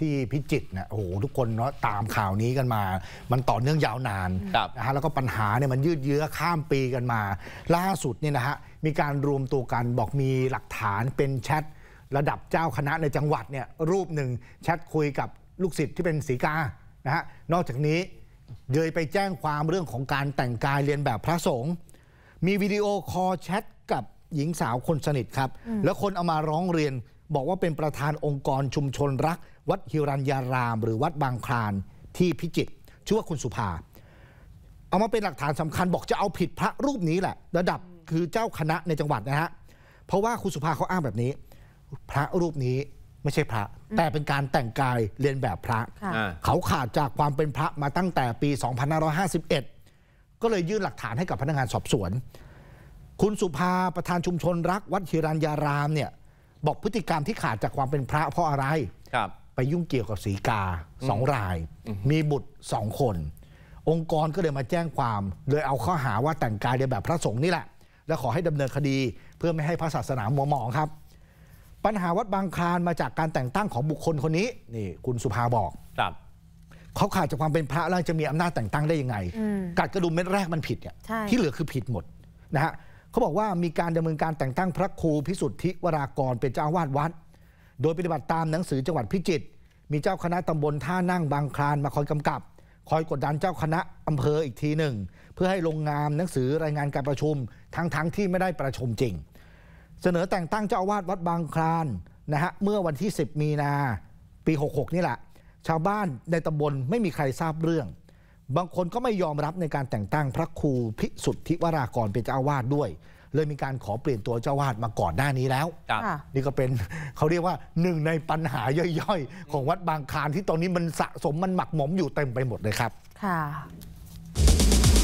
ที่พิจิตเนี่ยโอ้โหทุกคนเนาะตามข่าวนี้กันมา มันต่อเนื่องยาวนานนะฮะแล้วก็ปัญหาเนี่ยมันยืดเยื้อข้ามปีกันมา ล่าสุดเนี่ยนะฮะมีการรวมตัวกันบอกมีหลักฐานเป็นแชท ระดับเจ้าคณะในจังหวัดเนี่ยรูปหนึ่งแชทคุยกับลูกศิษย์ที่เป็นรีกานะฮะนอกจากนี้ เดยไปแจ้งความเรื่องของการแต่งกายเรียนแบบพระสงฆ์มีวิดีโอคอลแชทกับหญิงสาวคนสนิทครับแล้วคนเอามาร้องเรียนบอกว่าเป็นประธานองค์กรชุมชนรัก วัดฮิรัญญาราม หรือวัดบางคลานที่พิจิตรชื่อว่าคุณสุภา เอามาเป็นหลักฐานสำคัญ บอกจะเอาผิดพระรูปนี้แหละ ระดับคือเจ้าคณะในจังหวัดนะฮะเพราะว่าคุณสุภาเขาอ้างแบบนี้ พระรูปนี้ไม่ใช่พระ แต่เป็นการแต่งกายเรียนแบบพระเขาขาดจากความเป็นพระมาตั้งแต่ปี 2551 ก็เลยยื่นหลักฐานให้กับพนักงานสอบสวนคุณสุภาประธานชุมชนรัก วัดฮิรัญญารามเนี่ยบอกพฤติกรรมที่ขาดจากความเป็นพระเพราะอะไร ครับ ไปยุ่งเกี่ยวกับสีกาสองราย มีบุตรสองคน องค์กรก็เลยมาแจ้งความ โดยเอาข้อหาว่าแต่งกายเดียแบบพระสงฆ์นี่แหละ และขอให้ดำเนินคดี เพื่อไม่ให้พระศาสนามัวหมองครับ ปัญหาวัดบางคลานมาจากการแต่งตั้งของบุคคลคนนี้ นี่ คุณสุภาบอก ครับ เขาขาดจากความเป็นพระแล้วจะมีอำนาจแต่งตั้งได้ยังไง กัดกระดุมเม็ดแรกมันผิดเนี่ยที่เหลือคือผิดหมดนะฮะเขาบอกว่ามีการดำเนินการแต่งตั้งพระครูพิสุทธิวรากรเป็นเจ้าอาวาสวัด โดยปฏิบัติตามหนังสือจังหวัดพิจิตรมีเจ้าคณะตำบลท่านั่งบางคลานมาคอยกำกับ คอยกดดันเจ้าคณะอำเภออีกทีหนึ่ง เพื่อให้ลงนามหนังสือรายงานการประชุมทั้งๆทที่ไม่ได้ประชุมจริง เสนอแต่งตั้งเจ้าอาวาสวัดบางคลานนะฮะเมื่อวันที่ 10มีนาปี66นี่แหละ ชาวบ้านในตำบลไม่มีใครทราบเรื่องบางคนก็ไม่ยอมรับในการแต่งตั้งพระครูพิสุทธิวรากรเป็นเจ้าอาวาสด้วย เลยมีการขอเปลี่ยนตัวเจ้าวาดมาก่อนหน้านี้แล้ว นี่ก็เป็นเขาเรียกว่าหนึ่งในปัญหาย่อยๆ ของวัดบางคานที่ตอนนี้มันสะสมมันหมักหมมอยู่เต็มไปหมดเลยครับ ค่ะ